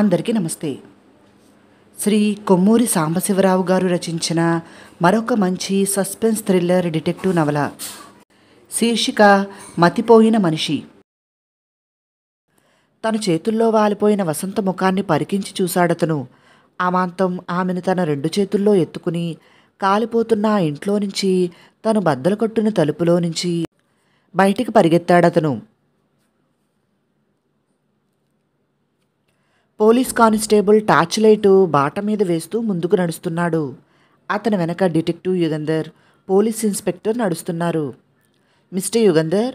అందరికీ నమస్తే శ్రీ కొమ్మూరి సాంబశివరావు గారు రచించిన మరొక మంచి సస్పెన్స్ థ్రిల్లర్ డిటెక్టివ్ నవల శీర్షిక మతిపోయిన మనిషి తన చేతుల్లో వాలిపోయిన వసంత ముఖాన్ని పరికించి చూశాడతను అమాంతం ఆమెను తన రెండు చేతుల్లో ఎత్తుకుని కాలిపోతున్న ఇంట్లో నుంచి తను బద్దలు కొట్టున తలుపులో నుంచి బయటికి పరిగెత్తాడతను పోలీస్ కానిస్టేబుల్ టార్చ్ లైటు బాట మీద వేస్తూ ముందుకు నడుస్తున్నాడు అతని వెనక డిటెక్టివ్ యుగంధర్ పోలీస్ ఇన్స్పెక్టర్ నడుస్తున్నారు మిస్టర్ యుగంధర్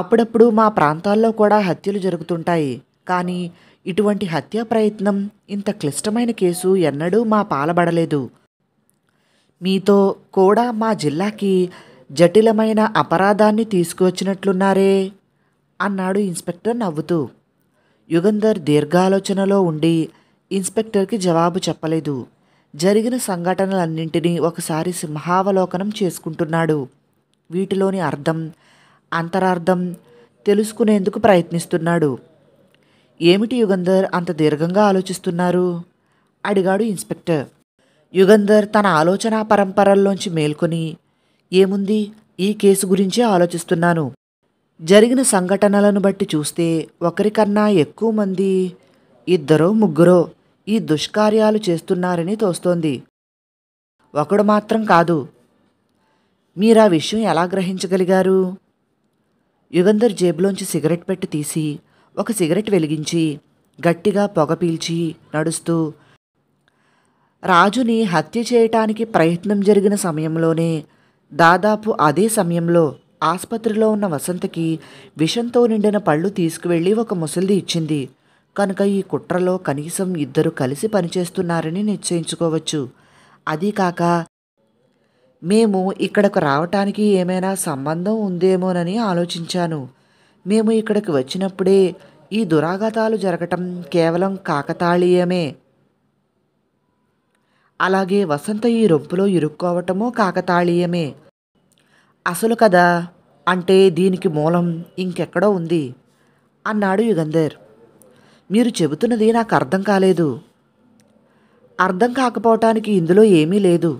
అప్పుడప్పుడు మా ప్రాంతాల్లో కూడా హత్యలు జరుగుతుంటాయి కానీ ఇటువంటి హత్యా ప్రయత్నం ఇంత క్లిష్టమైన కేసు ఎన్నడూ మా పాలబడలేదు మీతో కూడా మా జిల్లాకి జటిలమైన అపరాధాన్ని తీసుకువచ్చినట్లున్నారే అన్నాడు ఇన్స్పెక్టర్ నవ్వుతూ యుగంధర్ దీర్ఘాలోచనలో ఉండి ఇన్స్పెక్టర్కి జవాబు చెప్పలేదు జరిగిన సంఘటనలన్నింటినీ ఒకసారి సింహావలోకనం చేసుకుంటున్నాడు వీటిలోని అర్థం అంతరార్థం తెలుసుకునేందుకు ప్రయత్నిస్తున్నాడు ఏమిటి యుగంధర్ అంత దీర్ఘంగా ఆలోచిస్తున్నారు అడిగాడు ఇన్స్పెక్టర్ యుగంధర్ తన ఆలోచన పరంపరల్లోంచి మేల్కొని ఏముంది ఈ కేసు గురించే ఆలోచిస్తున్నాను జరిగిన సంఘటనలను బట్టి చూస్తే ఒకరికన్నా ఎక్కువ మంది ఇద్దరో ముగ్గురో ఈ దుష్కార్యాలు చేస్తున్నారని తోస్తోంది ఒకడు మాత్రం కాదు మీరా విషయం ఎలా గ్రహించగలిగారు యుగంధర్ జేబులోంచి సిగరెట్ పెట్టి తీసి ఒక సిగరెట్ వెలిగించి గట్టిగా పొగ పీల్చి నడుస్తూ రాజుని హత్య చేయటానికి ప్రయత్నం జరిగిన సమయంలోనే దాదాపు అదే సమయంలో ఆసుపత్రిలో ఉన్న వసంతకి విషంతో నిండిన పళ్ళు తీసుకువెళ్ళి ఒక ముసలిది ఇచ్చింది కనుక ఈ కుట్రలో కనీసం ఇద్దరు కలిసి పనిచేస్తున్నారని నిశ్చయించుకోవచ్చు అదీ కాక మేము ఇక్కడకు రావటానికి ఏమైనా సంబంధం ఉందేమోనని ఆలోచించాను మేము ఇక్కడికి వచ్చినప్పుడే ఈ దురాఘాతాలు జరగటం కేవలం కాకతాళీయమే అలాగే వసంత ఈ రొంపులో ఇరుక్కోవటమో కాకతాళీయమే అసలు కదా అంటే దీనికి మూలం ఇంకెక్కడో ఉంది అన్నాడు యుగంధర్ మీరు చెబుతున్నది నాకు అర్థం కాలేదు అర్థం కాకపోవటానికి ఇందులో ఏమీ లేదు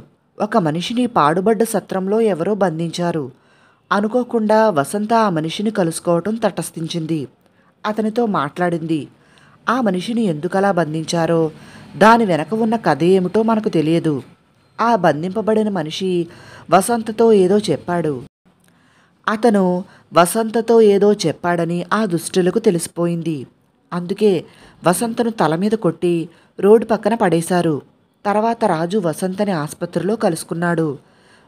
ఒక మనిషిని పాడుబడ్డ సత్రంలో ఎవరో బంధించారు అనుకోకుండా వసంత ఆ మనిషిని కలుసుకోవటం తటస్థించింది అతనితో మాట్లాడింది ఆ మనిషిని ఎందుకలా బంధించారో దాని వెనక ఉన్న కథ ఏమిటో మనకు తెలియదు ఆ బంధింపబడిన మనిషి వసంతతో ఏదో చెప్పాడు అతను వసంతతో ఏదో చెప్పాడని ఆ దుష్టులకు తెలిసిపోయింది అందుకే వసంతను తల మీద కొట్టి రోడ్డు పక్కన పడేశారు తర్వాత రాజు వసంతని ఆసుపత్రిలో కలుసుకున్నాడు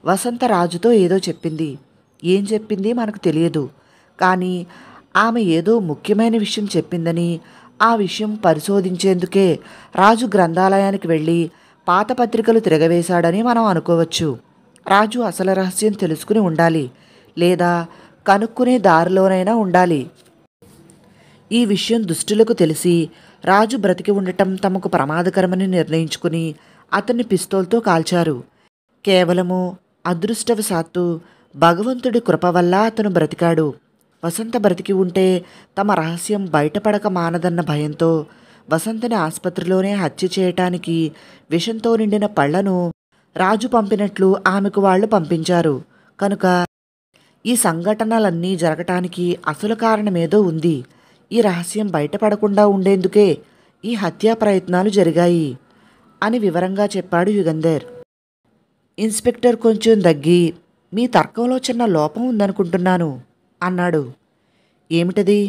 వసంత రాజుతో ఏదో చెప్పింది ఏం చెప్పింది మనకు తెలియదు కానీ ఆమె ఏదో ముఖ్యమైన విషయం చెప్పిందని ఆ విషయం పరిశోధించేందుకే రాజు గ్రంథాలయానికి వెళ్ళి పాత పత్రికలు తిరగవేశాడని మనం అనుకోవచ్చు రాజు అసలు రహస్యం తెలుసుకుని ఉండాలి లేదా కనుక్కునే దారిలోనైనా ఉండాలి ఈ విషయం దుష్టులకు తెలిసి రాజు బ్రతికి ఉండటం తమకు ప్రమాదకరమని నిర్ణయించుకుని అతన్ని పిస్తోల్తో కాల్చారు కేవలము అదృష్టవశాత్తు భగవంతుడి కృప వల్ల అతను బ్రతికాడు వసంత బ్రతికి ఉంటే తమ రహస్యం బయటపడక మానదన్న భయంతో వసంతని ఆసుపత్రిలోనే హత్య చేయటానికి విషంతో నిండిన పళ్లను రాజు పంపినట్లు ఆమెకు వాళ్ళు పంపించారు కనుక ఈ సంఘటనలన్నీ జరగటానికి అసలు కారణమేదో ఉంది ఈ రహస్యం బయటపడకుండా ఉండేందుకే ఈ హత్యా ప్రయత్నాలు జరిగాయి అని వివరంగా చెప్పాడు యుగంధర్ ఇన్స్పెక్టర్ కొంచెం దగ్గి మీ తర్కంలో చిన్న లోపం ఉందనుకుంటున్నాను అన్నాడు ఏమిటది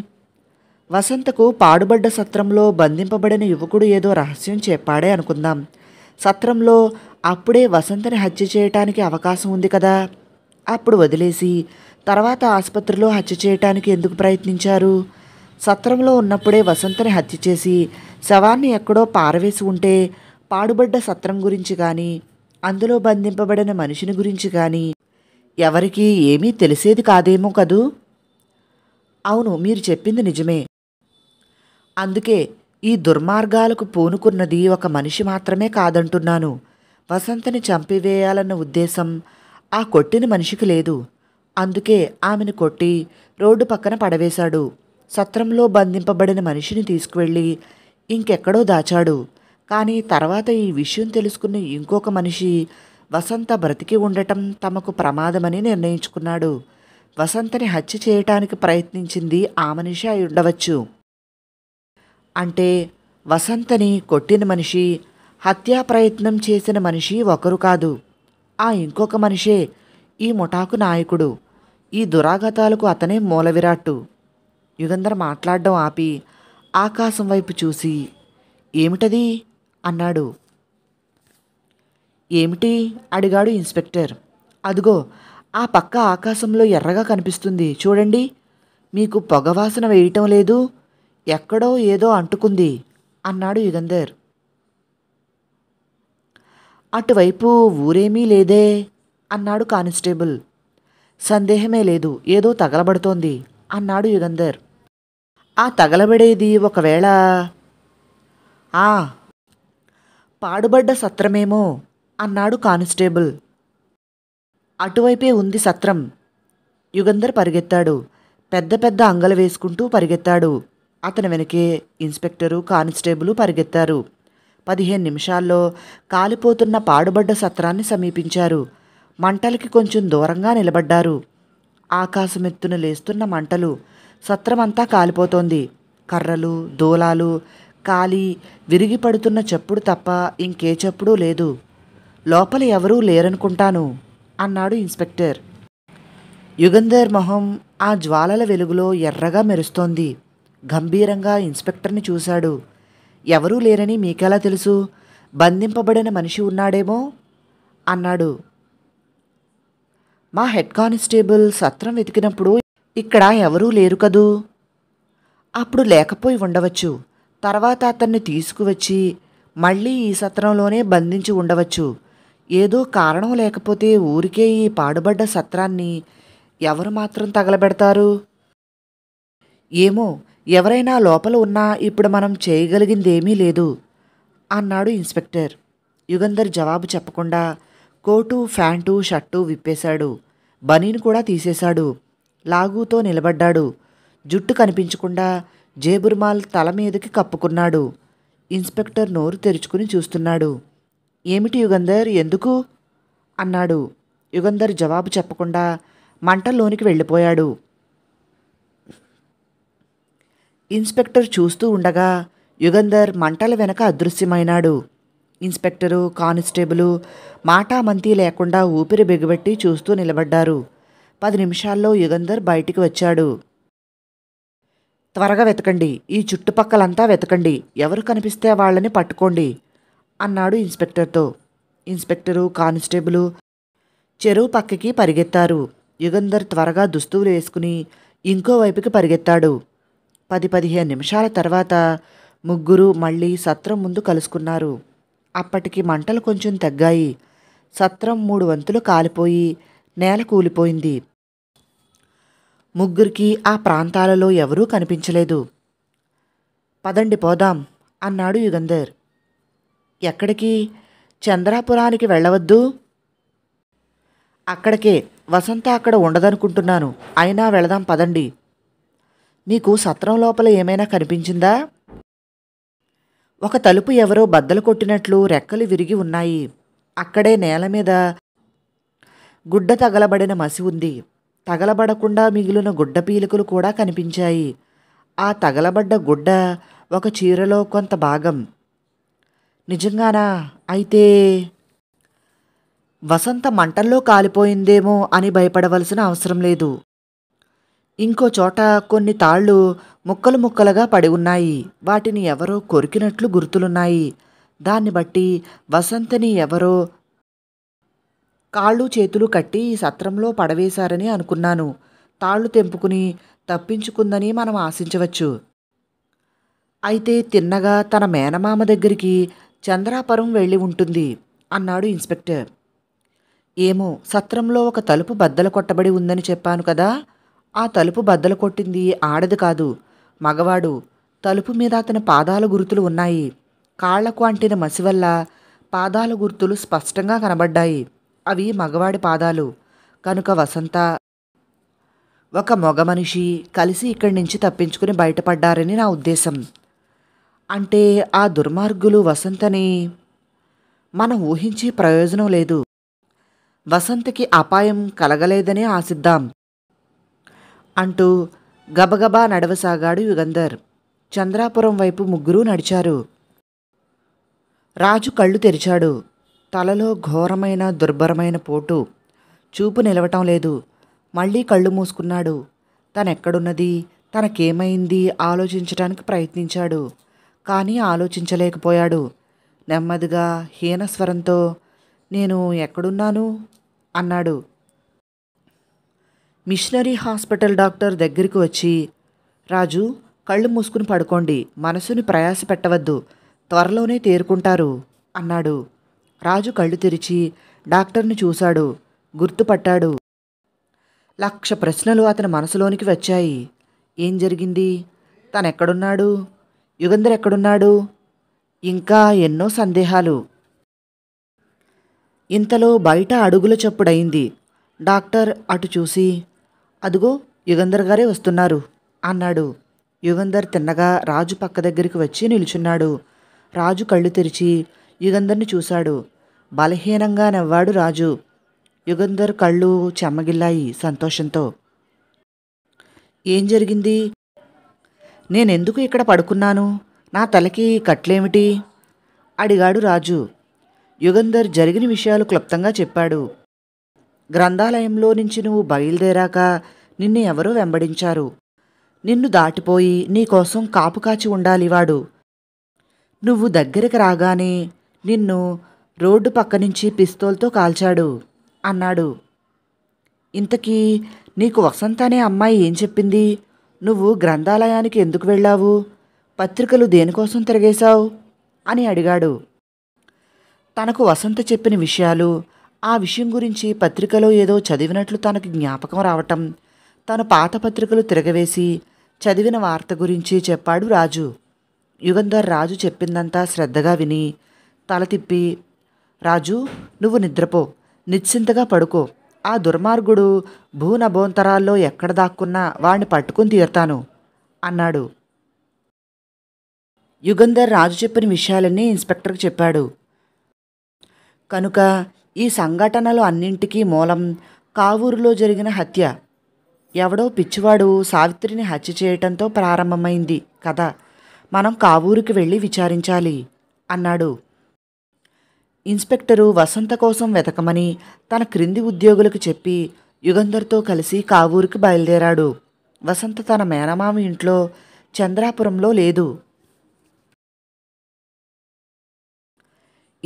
వసంతకు పాడుబడ్డ సత్రంలో బంధింపబడిన యువకుడు ఏదో రహస్యం చెప్పాడే అనుకుందాం సత్రంలో అప్పుడే వసంతని హత్య చేయటానికి అవకాశం ఉంది కదా అప్పుడు వదిలేసి తర్వాత ఆసుపత్రిలో హత్య చేయటానికి ఎందుకు ప్రయత్నించారు సత్రంలో ఉన్నప్పుడే వసంతని హత్య చేసి శవాన్ని ఎక్కడో పారవేసి ఉంటే పాడుబడ్డ సత్రం గురించి కానీ అందులో బంధింపబడిన మనిషిని గురించి కానీ ఎవరికీ ఏమీ తెలిసేది కాదేమో కదూ అవును మీరు చెప్పింది నిజమే అందుకే ఈ దుర్మార్గాలకు పూనుకున్నది ఒక మనిషి మాత్రమే కాదంటున్నాను వసంతని చంపివేయాలన్న ఉద్దేశం ఆ కొట్టిన మనిషికి లేదు అందుకే ఆమెను కొట్టి రోడ్డు పక్కన పడవేశాడు సత్రంలో బంధింపబడిన మనిషిని తీసుకువెళ్ళి ఇంకెక్కడో దాచాడు కానీ తర్వాత ఈ విషయం తెలుసుకున్న ఇంకొక మనిషి వసంత బ్రతికి ఉండటం తమకు ప్రమాదమని నిర్ణయించుకున్నాడు వసంతని హత్య చేయటానికి ప్రయత్నించింది ఆ మనిషి అయి ఉండవచ్చు అంటే వసంతని కొట్టిన మనిషి హత్యా ప్రయత్నం చేసిన మనిషి ఒకరు కాదు ఆ ఇంకొక మనిషే ఈ ముఠాకు నాయకుడు ఈ దురాగతాలకు అతనే మూలవిరాట్టు యుగంధర్ మాట్లాడడం ఆపి ఆకాశం వైపు చూసి ఏమిటది అన్నాడు ఏమిటి అడిగాడు ఇన్స్పెక్టర్ అదిగో ఆ పక్క ఆకాశంలో ఎర్రగా కనిపిస్తుంది చూడండి మీకు పొగవాసన వేయటం లేదు ఎక్కడో ఏదో అంటుకుంది అన్నాడు యుగంధర్ అటువైపు ఊరేమీ లేదే అన్నాడు కానిస్టేబుల్ సందేహమే లేదు ఏదో తగలబడుతోంది అన్నాడు యుగంధర్ ఆ తగలబడేది ఒకవేళ ఆ పాడుబడ్డ సత్రమేమో అన్నాడు కానిస్టేబుల్ అటువైపే ఉంది సత్రం యుగంధర్ పరిగెత్తాడు పెద్ద పెద్ద అంగలు వేసుకుంటూ పరిగెత్తాడు అతని వెనకే ఇన్స్పెక్టరు కానిస్టేబుల్ పరిగెత్తారు పదిహేను నిమిషాల్లో కాలిపోతున్న పాడుబడ్డ సత్రాన్ని సమీపించారు మంటలకి కొంచెం దూరంగా నిలబడ్డారు ఆకాశమెత్తున లేస్తున్న మంటలు సత్రమంతా కాలిపోతోంది కర్రలు దూలాలు కాలి విరిగిపడుతున్న చెప్పుడు తప్ప ఇంకే చెప్పుడూ లేదు లోపల ఎవరూ లేరనుకుంటాను అన్నాడు ఇన్స్పెక్టర్ యుగంధర్ మొహం ఆ జ్వాలల వెలుగులో ఎర్రగా మెరుస్తోంది గంభీరంగా ఇన్స్పెక్టర్ని చూశాడు ఎవరూ లేరని మీకెలా తెలుసు బంధింపబడిన మనిషి ఉన్నాడేమో అన్నాడు మా హెడ్ కానిస్టేబుల్ సత్రం వెతికినప్పుడు ఇక్కడ ఎవరూ లేరు కదూ అప్పుడు లేకపోయి ఉండవచ్చు తర్వాత అతన్ని తీసుకువచ్చి మళ్ళీ ఈ సత్రంలోనే బంధించి ఉండవచ్చు ఏదో కారణం లేకపోతే ఊరికే ఈ పాడుబడ్డ సత్రాన్ని ఎవరు మాత్రం తగలబెడతారు ఏమో ఎవరైనా లోపల ఉన్నా ఇప్పుడు మనం చేయగలిగిందేమీ లేదు అన్నాడు ఇన్స్పెక్టర్ యుగంధర్ జవాబు చెప్పకుండా కోటు ఫ్యాంటు షర్టు విప్పేశాడు బనీని కూడా తీసేశాడు లాగుతో నిలబడ్డాడు జుట్టు కనిపించకుండా జేబురుమాల్ తల మీదకి కప్పుకున్నాడు ఇన్స్పెక్టర్ నోరు తెరుచుకుని చూస్తున్నాడు ఏమిటి యుగంధర్ ఎందుకు అన్నాడు యుగంధర్ జవాబు చెప్పకుండా మంటల్లోనికి వెళ్ళిపోయాడు ఇన్స్పెక్టర్ చూస్తూ ఉండగా యుగంధర్ మంటల వెనక అదృశ్యమైనాడు ఇన్స్పెక్టరు కానిస్టేబులు మాటామంతి లేకుండా ఊపిరి బిగబెట్టి చూస్తూ నిలబడ్డారు పది నిమిషాల్లో యుగంధర్ బయటికి వచ్చాడు త్వరగా వెతకండి ఈ చుట్టుపక్కలంతా వెతకండి ఎవరు కనిపిస్తే వాళ్ళని పట్టుకోండి అన్నాడు ఇన్స్పెక్టర్తో ఇన్స్పెక్టరు కానిస్టేబులు చెరువు పక్కకి పరిగెత్తారు యుగంధర్ త్వరగా దుస్తువులు వేసుకుని ఇంకోవైపుకి పరిగెత్తాడు పది పదిహేను నిమిషాల తర్వాత ముగ్గురు మళ్ళీ సత్రం ముందు కలుసుకున్నారు అప్పటికి మంటలు కొంచెం తగ్గాయి సత్రం మూడు వంతులు కాలిపోయి నేల కూలిపోయింది ముగ్గురికి ఆ ప్రాంతాలలో ఎవరూ కనిపించలేదు పదండి పోదాం అన్నాడు యుగంధర్ ఎక్కడికి చంద్రాపురానికి వెళ్ళవద్దు అక్కడికే వసంత అక్కడ ఉండదనుకుంటున్నాను అయినా వెళదాం పదండి మీకు సత్రం లోపల ఏమైనా కనిపించిందా ఒక తలుపు ఎవరో బద్దలు కొట్టినట్లు రెక్కలు విరిగి ఉన్నాయి అక్కడే నేల మీద గుడ్డ తగలబడిన మసి ఉంది తగలబడకుండా మిగిలిన గుడ్డ పీలుకలు కూడా కనిపించాయి ఆ తగలబడ్డ గుడ్డ ఒక చీరలో కొంత భాగం నిజంగానా అయితే వసంత మంటల్లో కాలిపోయిందేమో అని భయపడవలసిన అవసరం లేదు ఇంకో చోట కొన్ని తాళ్ళు ముక్కలు ముక్కలుగా పడి ఉన్నాయి వాటిని ఎవరో కొరికినట్లు గుర్తులున్నాయి దాన్ని బట్టి వసంతని ఎవరో కాళ్ళు చేతులు కట్టి ఈ సత్రంలో పడవేశారని అనుకున్నాను తాళ్ళు తెంపుకుని తప్పించుకుందని మనం ఆశించవచ్చు అయితే తిన్నగా తన మేనమామ దగ్గరికి చంద్రాపురం వెళ్ళి ఉంటుంది అన్నాడు ఇన్స్పెక్టర్ ఏమో సత్రంలో ఒక తలుపు బద్దలు కొట్టబడి ఉందని చెప్పాను కదా ఆ తలుపు బద్దలు కొట్టింది ఆడది కాదు మగవాడు తలుపు మీద అతని పాదాల గుర్తులు ఉన్నాయి కాళ్లకు అంటిన మసి వల్ల పాదాల గుర్తులు స్పష్టంగా కనబడ్డాయి అవి మగవాడి పాదాలు కనుక వసంత ఒక మగ మనిషి కలిసి ఇక్కడి నుంచి తప్పించుకుని బయటపడ్డారని నా ఉద్దేశం అంటే ఆ దుర్మార్గులు వసంతని మనం ఊహించే ప్రయోజనం లేదు వసంతకి అపాయం కలగలేదని ఆశిద్దాం అంటూ గబగబా నడవసాగాడు యుగంధర్ చంద్రాపురం వైపు ముగ్గురూ నడిచారు రాజు కళ్ళు తెరిచాడు తలలో ఘోరమైన దుర్భరమైన పోటు చూపు నిలవటం లేదు మళ్ళీ కళ్ళు మూసుకున్నాడు తనెక్కడున్నది తనకేమైంది ఆలోచించడానికి ప్రయత్నించాడు కానీ ఆలోచించలేకపోయాడు నెమ్మదిగా హీనస్వరంతో నేను ఎక్కడున్నాను అన్నాడు మిషనరీ హాస్పిటల్ డాక్టర్ దగ్గరికి వచ్చి రాజు కళ్ళు మూసుకుని పడుకోండి మనసుని ప్రయాస పెట్టవద్దు త్వరలోనే తేరుకుంటారు అన్నాడు రాజు కళ్ళు తెరిచి డాక్టర్ని చూశాడు గుర్తుపట్టాడు లక్ష ప్రశ్నలు అతని మనసులోనికి వచ్చాయి ఏం జరిగింది తనెక్కడున్నాడు యుగంధర్ ఎక్కడున్నాడు ఇంకా ఎన్నో సందేహాలు ఇంతలో బయట అడుగుల చప్పుడైంది డాక్టర్ అటు చూసి అదుగో యుగంధర్ గారే వస్తున్నారు అన్నాడు యుగంధర్ తిన్నగా రాజు పక్క దగ్గరికి వచ్చి నిలుచున్నాడు రాజు కళ్ళు తెరిచి యుగంధర్ని చూశాడు బలహీనంగా నవ్వాడు రాజు యుగంధర్ కళ్ళు చెమ్మగిల్లాయి సంతోషంతో ఏం జరిగింది నేనెందుకు ఇక్కడ పడుకున్నాను నా తలకి కట్లేమిటి అడిగాడు రాజు యుగంధర్ జరిగిన విషయాలు క్లుప్తంగా చెప్పాడు గ్రంథాలయంలో నుంచి నువ్వు బయలుదేరాక నిన్ను ఎవరో వెంబడించారు నిన్ను దాటిపోయి నీకోసం కాపు కాచి ఉండాలివాడు నువ్వు దగ్గరికి రాగానే నిన్ను రోడ్డు పక్క నుంచి పిస్తోల్తో కాల్చాడు అన్నాడు ఇంతకీ నీకు వసంత అనే అమ్మాయి ఏం చెప్పింది నువ్వు గ్రంథాలయానికి ఎందుకు వెళ్ళావు పత్రికలు దేనికోసం తిరిగేశావు అని అడిగాడు తనకు వసంత చెప్పిన విషయాలు ఆ విషయం గురించి పత్రికలో ఏదో చదివినట్లు తనకు జ్ఞాపకం రావటం తను పాత పత్రికలు తిరగవేసి చదివిన వార్త గురించి చెప్పాడు రాజు యుగంధర్ రాజు చెప్పిందంతా శ్రద్ధగా విని తల తిప్పి రాజు నువ్వు నిద్రపో నిశ్చింతగా పడుకో ఆ దుర్మార్గుడు భూనభోంతరాల్లో ఎక్కడ దాక్కున్నా వాణ్ణి పట్టుకుని తీరుతాను అన్నాడు యుగంధర్ రాజు చెప్పిన విషయాలన్నీ ఇన్స్పెక్టర్కి చెప్పాడు కనుక ఈ సంఘటనలు అన్నింటికీ మూలం కావూరులో జరిగిన హత్య ఎవడో పిచ్చివాడు సావిత్రిని హత్య చేయటంతో ప్రారంభమైంది కథ మనం కావూరుకి వెళ్ళి విచారించాలి అన్నాడు ఇన్స్పెక్టరు వసంత కోసం వెతకమని తన క్రింది ఉద్యోగులకు చెప్పి యుగంధర్తో కలిసి కావూరుకి బయలుదేరాడు వసంత తన మేనమామ ఇంట్లో చంద్రాపురంలో లేదు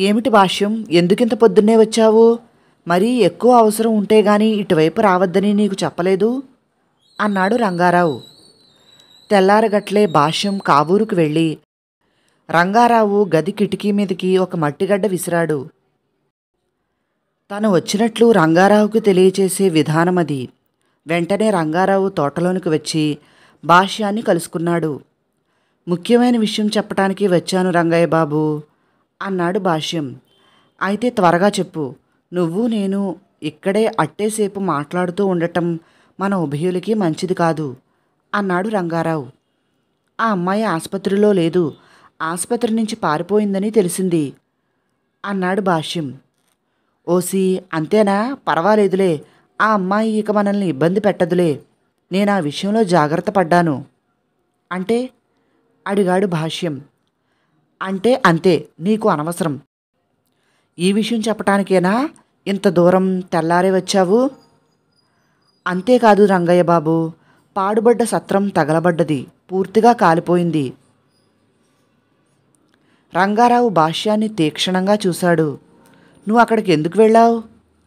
ఏమిటి భాష్యం ఎందుకింత పొద్దున్నే వచ్చావు మరీ ఎక్కువ అవసరం ఉంటే గాని ఇటువైపు రావద్దని నీకు చెప్పలేదు అన్నాడు రంగారావు తెల్లారగట్లే భాష్యం కావూరుకు వెళ్ళి రంగారావు గది కిటికీ మీదకి ఒక మట్టిగడ్డ విసిరాడు తను వచ్చినట్లు రంగారావుకు తెలియచేసే విధానమది వెంటనే రంగారావు తోటలోనికి వచ్చి భాష్యాన్ని కలుసుకున్నాడు ముఖ్యమైన విషయం చెప్పటానికి వచ్చాను రంగయ్య బాబు అన్నాడు భాష్యం అయితే త్వరగా చెప్పు నువ్వు నేను ఇక్కడే అట్టేసేపు మాట్లాడుతూ ఉండటం మన ఉభయులకి మంచిది కాదు అన్నాడు రంగారావు ఆ అమ్మాయి ఆసుపత్రిలో లేదు ఆసుపత్రి నుంచి పారిపోయిందని తెలిసింది అన్నాడు భాష్యం ఓసి అంతేనా పర్వాలేదులే ఆ అమ్మాయి ఇక మనల్ని ఇబ్బంది పెట్టదులే నేను ఆ విషయంలో జాగ్రత్త పడ్డాను అంటే అడిగాడు భాష్యం అంటే అంతే నీకు అనవసరం ఈ విషయం చెప్పటానికేనా ఇంత దూరం తెల్లారే వచ్చావు అంతేకాదు రంగయ్య బాబు పాడుబడ్డ సత్రం తగలబడ్డది పూర్తిగా కాలిపోయింది రంగారావు భాష్యాన్ని తీక్షణంగా చూశాడు నువ్వు అక్కడికి ఎందుకు వెళ్ళావు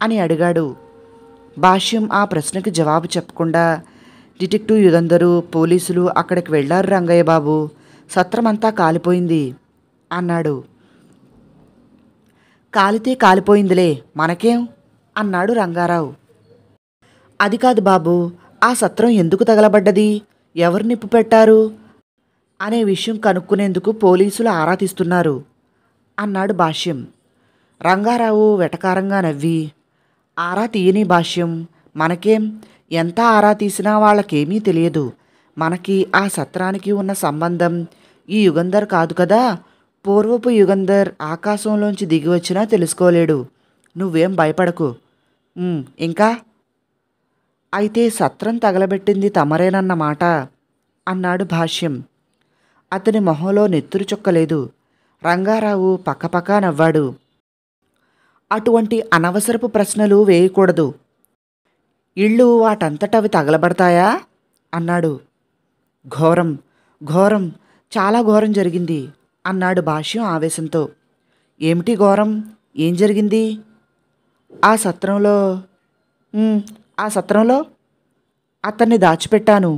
అని అడిగాడు భాష్యం ఆ ప్రశ్నకి జవాబు చెప్పకుండా డిటెక్టివ్ యుదందరూ పోలీసులు అక్కడికి వెళ్ళారు రంగయ్య బాబు సత్రమంతా కాలిపోయింది అన్నాడు కాలితే కాలిపోయిందిలే మనకేం అన్నాడు రంగారావు అది కాదు బాబు ఆ సత్రం ఎందుకు తగలబడ్డది ఎవరు నిప్పు పెట్టారు అనే విషయం కనుక్కునేందుకు పోలీసులు ఆరా తీస్తున్నారు అన్నాడు భాష్యం రంగారావు వెటకారంగా నవ్వి ఆరా తీయని భాష్యం మనకేం ఎంత ఆరా తీసినా వాళ్ళకేమీ తెలియదు మనకి ఆ సత్రానికి ఉన్న సంబంధం ఈ యుగంధర్ కాదు కదా పూర్వపు యుగంధర్ ఆకాశంలోంచి దిగి వచ్చినా తెలుసుకోలేడు నువ్వేం భయపడకు ఇంకా అయితే సత్రం తగలబెట్టింది తమరేనన్నమాట అన్నాడు భాష్యం అతని మొహంలో నెత్తురు చుక్కలేదు రంగారావు పక్కపక్క నవ్వాడు అటువంటి అనవసరపు ప్రశ్నలు వేయకూడదు ఇళ్ళు వాటంతటవి తగలబడతాయా అన్నాడు ఘోరం ఘోరం చాలా ఘోరం జరిగింది అన్నాడు భాష్యం ఆవేశంతో ఏమిటి ఘోరం ఏం జరిగింది ఆ సత్రంలో ఆ సత్రంలో అతన్ని దాచిపెట్టాను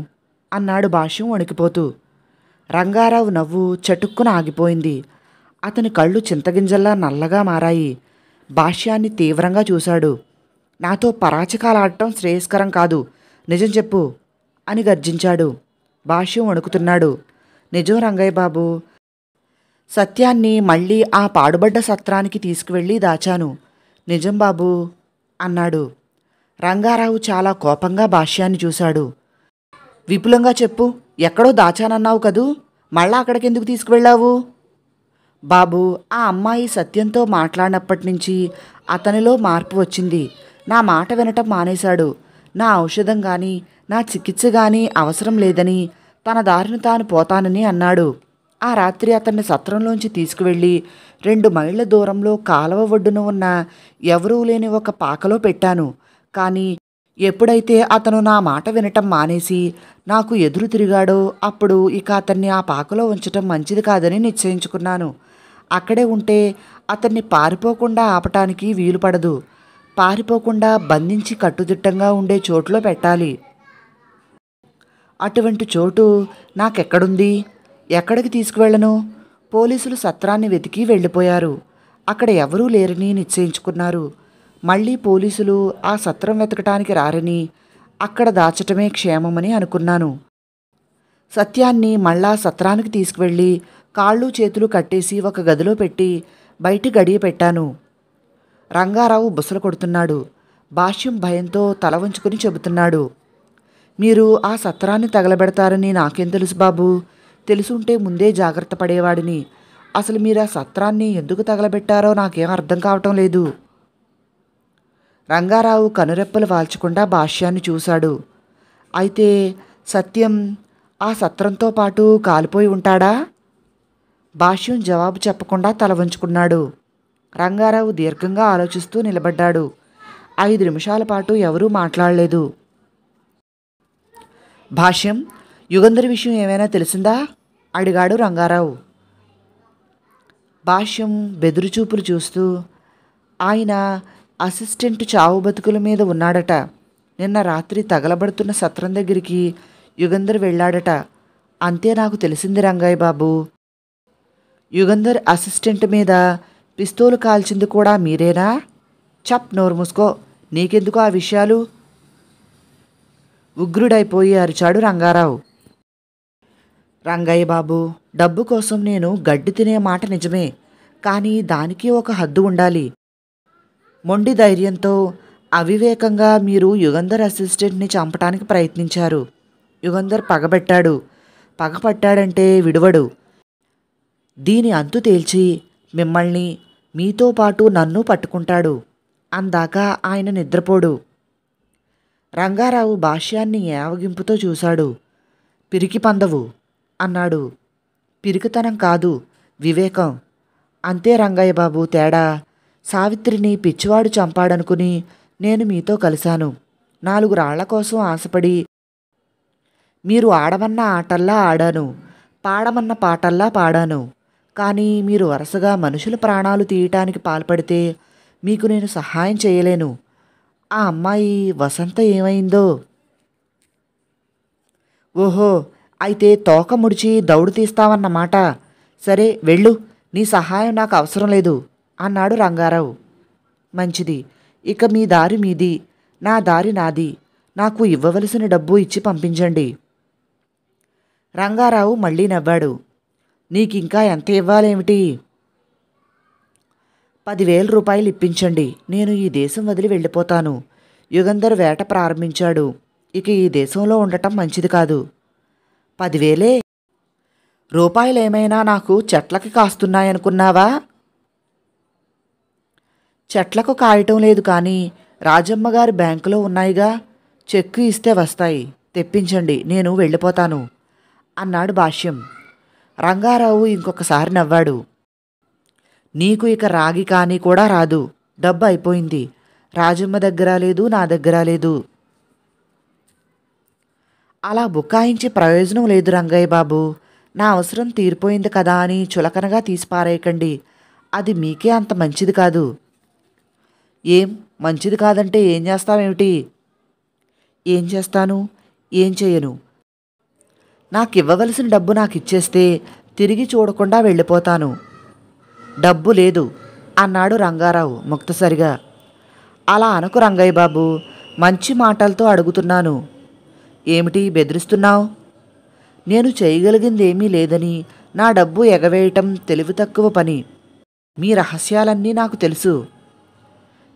అన్నాడు భాష్యం వణికిపోతూ రంగారావు నవ్వు చటుక్కున ఆగిపోయింది అతని కళ్ళు చింతగింజల్లా నల్లగా మారాయి భాష్యాన్ని తీవ్రంగా చూశాడు నాతో పరాచకాలాడటం శ్రేయస్కరం కాదు నిజం చెప్పు అని గర్జించాడు భాష్యం వణుకుతున్నాడు నిజం రంగయ్య బాబు సత్యాన్ని మళ్ళీ ఆ పాడుబడ్డ సత్రానికి తీసుకువెళ్ళి దాచాను నిజం బాబు అన్నాడు రంగారావు చాలా కోపంగా భాష్యాన్ని చూశాడు విపులంగా చెప్పు ఎక్కడో దాచానన్నావు కదూ మళ్ళా అక్కడికెందుకు తీసుకువెళ్ళావు బాబు ఆ అమ్మాయి సత్యంతో మాట్లాడినప్పటి నుంచి అతనిలో మార్పు వచ్చింది నా మాట వినటం మానేశాడు నా ఔషధం కానీ నా చికిత్స కానీ అవసరం లేదని తన దారిని తాను పోతానని అన్నాడు ఆ రాత్రి అతన్ని సత్రంలోంచి తీసుకువెళ్ళి రెండు మైళ్ళ దూరంలో కాలవ ఒడ్డున ఉన్న ఎవరూ లేని ఒక పాకలో పెట్టాను కానీ ఎప్పుడైతే అతను నా మాట వినటం మానేసి నాకు ఎదురు తిరిగాడో అప్పుడు ఇక అతన్ని ఆ పాకలో ఉంచటం మంచిది కాదని నిశ్చయించుకున్నాను అక్కడే ఉంటే అతన్ని పారిపోకుండా ఆపటానికి వీలుపడదు పారిపోకుండా బంధించి కట్టుదిట్టంగా ఉండే చోటులో పెట్టాలి అటువంటి చోటు నాకెక్కడుంది ఎక్కడికి తీసుకువెళ్ళను పోలీసులు సత్రాన్ని వెతికి వెళ్ళిపోయారు అక్కడ ఎవరూ లేరని నిశ్చయించుకున్నారు మళ్ళీ పోలీసులు ఆ సత్రం వెతకటానికి రారని అక్కడ దాచటమే క్షేమమని అనుకున్నాను సత్యాన్ని మళ్ళా సత్రానికి తీసుకువెళ్ళి కాళ్ళు చేతులు కట్టేసి ఒక గదిలో పెట్టి బయట గడియ పెట్టాను రంగారావు బుసలు కొడుతున్నాడు భాష్యం భయంతో తల వంచుకుని చెబుతున్నాడు మీరు ఆ సత్రాన్ని తగలబెడతారని నాకేం తెలుసు బాబు తెలుసుంటే ముందే జాగ్రత్త పడేవాడిని అసలు మీరు ఆ సత్రాన్ని ఎందుకు తగలబెట్టారో నాకేం అర్థం కావటం లేదు రంగారావు కనురెప్పలు వాల్చకుండా భాష్యాన్ని చూశాడు అయితే సత్యం ఆ సత్రంతో పాటు కాలిపోయి ఉంటాడా భాష్యం జవాబు చెప్పకుండా తల వంచుకున్నాడు రంగారావు దీర్ఘంగా ఆలోచిస్తూ నిలబడ్డాడు ఐదు నిమిషాల పాటు ఎవరూ మాట్లాడలేదు భాష్యం యుగంధర్ విషయం ఏమైనా తెలిసిందా అడిగాడు రంగారావు భాష్యం బెదురుచూపులు చూస్తూ ఆయన అసిస్టెంట్ చావు బతుకుల మీద ఉన్నాడట నిన్న రాత్రి తగలబడుతున్న సత్రం దగ్గరికి యుగంధర్ వెళ్ళాడట అంతే నాకు తెలిసింది రంగాయ్ బాబు యుగంధర్ అసిస్టెంట్ మీద పిస్తోలు కాల్చింది కూడా మీరేనా చప్ నోరు మూసుకో నీకెందుకు ఆ విషయాలు ఉగ్రుడైపోయి అరిచాడు రంగారావు రంగయ్య బాబు డబ్బు కోసం నేను గడ్డి తినే మాట నిజమే కానీ దానికి ఒక హద్దు ఉండాలి మొండి ధైర్యంతో అవివేకంగా మీరు యుగంధర్ అసిస్టెంట్ని చంపడానికి ప్రయత్నించారు యుగంధర్ పగబెట్టాడు పగపట్టాడంటే విడువడు దీని అంతు తేల్చి మిమ్మల్ని మీతో పాటు నన్ను పట్టుకుంటాడు అందాక ఆయన నిద్రపోడు రంగారావు భాష్యాన్ని ఏవగింపుతో చూశాడు పిరికి పందవు అన్నాడు పిరుకుతనం కాదు వివేకం అంతే రంగయ్య బాబు తేడా సావిత్రిని పిచ్చివాడు చంపాడనుకుని నేను మీతో కలిశాను నాలుగు రాళ్ల కోసం ఆశపడి మీరు ఆడమన్న ఆటల్లా ఆడాను పాడమన్న పాటల్లా పాడాను కానీ మీరు వరుసగా మనుషుల ప్రాణాలు తీయటానికి పాల్పడితే మీకు నేను సహాయం చేయలేను ఆ అమ్మాయి వసంత ఏమైందో ఓహో అయితే తోక ముడిచి దౌడు తీస్తావన్నమాట సరే వెళ్ళు నీ సహాయం నాకు అవసరం లేదు అన్నాడు రంగారావు మంచిది ఇక మీ దారి మీది నా దారి నాది నాకు ఇవ్వవలసిన డబ్బు ఇచ్చి పంపించండి రంగారావు మళ్ళీ నవ్వాడు నీకింకా ఎంత ఇవ్వాలేమిటి పదివేల రూపాయలు ఇప్పించండి నేను ఈ దేశం వదిలి వెళ్ళిపోతాను యుగంధర్ వేట ప్రారంభించాడు ఇక ఈ దేశంలో ఉండటం మంచిది కాదు పదివేలే రూపాయలేమైనా నాకు చెట్లకి కాస్తున్నాయనుకున్నావా చెట్లకు కాయటం లేదు కానీ రాజమ్మగారి బ్యాంకులో ఉన్నాయిగా చెక్కు ఇస్తే వస్తాయి తెప్పించండి నేను వెళ్ళిపోతాను అన్నాడు భాష్యం రంగారావు ఇంకొకసారి నవ్వాడు నీకు ఇక రాగి కానీ కూడా రాదు డబ్బు అయిపోయింది రాజమ్మ దగ్గర లేదు నా దగ్గర లేదు అలా బుకాయించి ప్రయోజనం లేదు రంగయ్య బాబు నా అవసరం తీరిపోయింది కదా అని చులకనగా తీసిపారేయకండి అది మీకే అంత మంచిది కాదు ఏం మంచిది కాదంటే ఏం చేస్తావేమిటి ఏం చేస్తాను ఏం చేయను నాకు ఇవ్వవలసిన డబ్బు నాకు ఇచ్చేస్తే తిరిగి చూడకుండా వెళ్ళిపోతాను డబ్బు లేదు అన్నాడు రంగారావు ముక్తసరిగా అలా అనుకు రంగయ్య బాబు మంచి మాటలతో అడుగుతున్నాను ఏమిటి బెదిరిస్తున్నావు నేను చేయగలిగింది ఏమీ లేదని నా డబ్బు ఎగవేయటం తెలివి తక్కువ పని మీ రహస్యాలన్నీ నాకు తెలుసు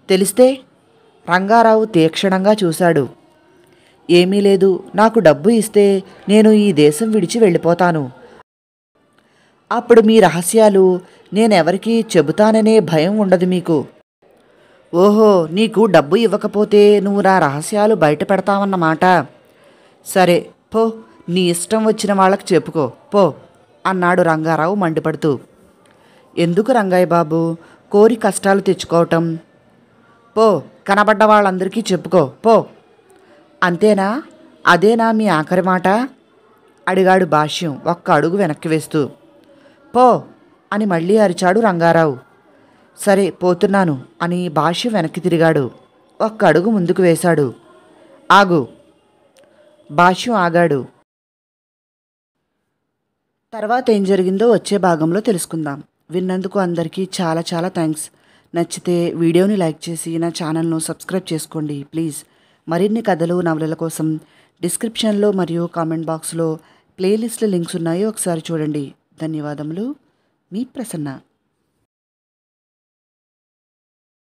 తెలిస్తే రంగారావు తీక్షణంగా చూశాడు ఏమీ లేదు నాకు డబ్బు ఇస్తే నేను ఈ దేశం విడిచి వెళ్ళిపోతాను అప్పుడు మీ రహస్యాలు నేనెవరికీ చెబుతాననే భయం ఉండదు మీకు ఓహో నీకు డబ్బు ఇవ్వకపోతే నువ్వు నా రహస్యాలు బయట పెడతావన్నమాట సరే పో నీ ఇష్టం వచ్చిన వాళ్ళకి చెప్పుకో పో అన్నాడు రంగారావు మండిపడుతూ ఎందుకు రంగయ్య బాబు కోరి కష్టాలు తెచ్చుకోవటం పో కనబడ్డ వాళ్ళందరికీ చెప్పుకో పో అంతేనా అదేనా మీ ఆఖరి మాట అడిగాడు భాష్యం ఒక్క అడుగు వెనక్కి వేస్తూ పో అని మళ్ళీ అరిచాడు రంగారావు సరే పోతున్నాను అని భాష్యం వెనక్కి తిరిగాడు ఒక్క అడుగు ముందుకు వేశాడు ఆగు భాష్యం ఆగాడు తర్వాత ఏం జరిగిందో వచ్చే భాగంలో తెలుసుకుందాం విన్నందుకు అందరికీ చాలా చాలా థ్యాంక్స్ నచ్చితే వీడియోని లైక్ చేసి నా ఛానల్ను సబ్స్క్రైబ్ చేసుకోండి ప్లీజ్ మరిన్ని కథలు నవలల కోసం డిస్క్రిప్షన్లో మరియు కామెంట్ బాక్స్లో ప్లేలిస్ట్ల లింక్స్ ఉన్నాయి ఒకసారి చూడండి ధన్యవాదములు మీ ప్రసన్న